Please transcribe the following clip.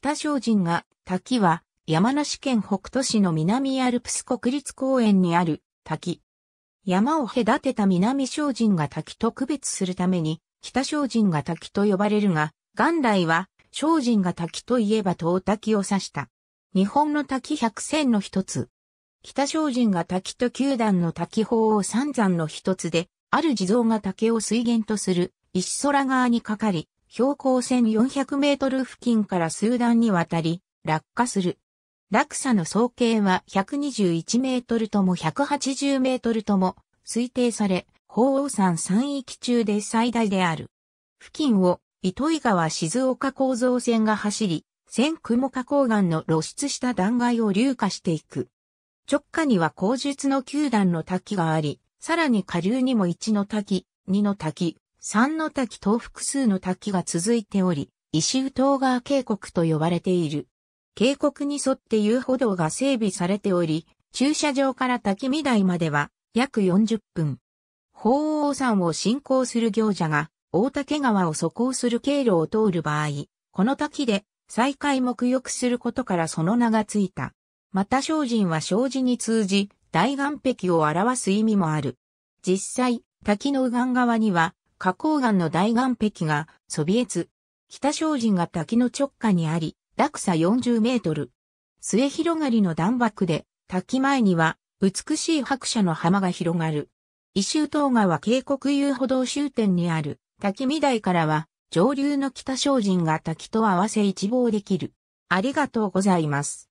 北精人が滝は山梨県北杜市の南アルプス国立公園にある滝。山を隔てた南精人が滝と区別するために北精進が滝と呼ばれるが、元来は精進が滝といえば遠滝を指した。日本の滝百選の一つ。北精進が滝と九段の滝法を三山の一つで、ある地蔵が竹を水源とする石空川にかかり、標高1400メートル付近から数段にわたり落下する。落差の総計は121メートルとも180メートルとも推定され、鳳凰山山域中で最大である。付近を糸魚川静岡構造線が走り、千雲加工岩の露出した断崖を流下していく。直下には口述の9段の滝があり、さらに下流にも1の滝、2の滝、三の滝等複数の滝が続いており、石宇東川渓谷と呼ばれている。渓谷に沿って遊歩道が整備されており、駐車場から滝見台までは約40分。鳳凰山を信仰する行者が大竹川を走行する経路を通る場合、この滝で再開目浴することからその名がついた。また精進は精進に通じ、大岩壁を表す意味もある。実際、滝の右岸側には、花崗岩の大岩壁が、そびえつ、北小人が滝の直下にあり、落差40メートル。末広がりの段幕で、滝前には、美しい白車の浜が広がる。異州東川渓谷遊歩道終点にある、滝見台からは、上流の北小人が滝と合わせ一望できる。ありがとうございます。